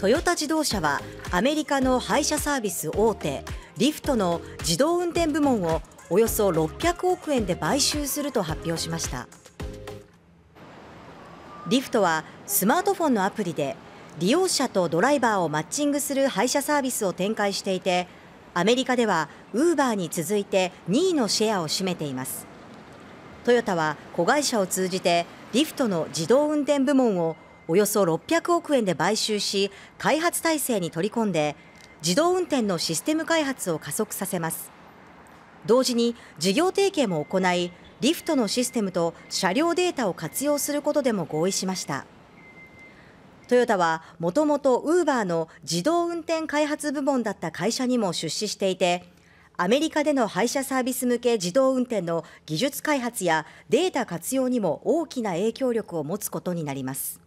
トヨタ自動車はアメリカの配車サービス大手リフトの自動運転部門をおよそ600億円で買収すると発表しましたリフトはスマートフォンのアプリで利用者とドライバーをマッチングする配車サービスを展開していてアメリカではウーバーに続いて2位のシェアを占めていますトヨタは子会社を通じてリフトの自動運転部門をおよそ600億円で買収し開発体制に取り込んで自動運転のシステム開発を加速させます同時に事業提携も行いリフトのシステムと車両データを活用することでも合意しましたトヨタはもともとウーバーの自動運転開発部門だった会社にも出資していてアメリカでの配車サービス向け自動運転の技術開発やデータ活用にも大きな影響力を持つことになります。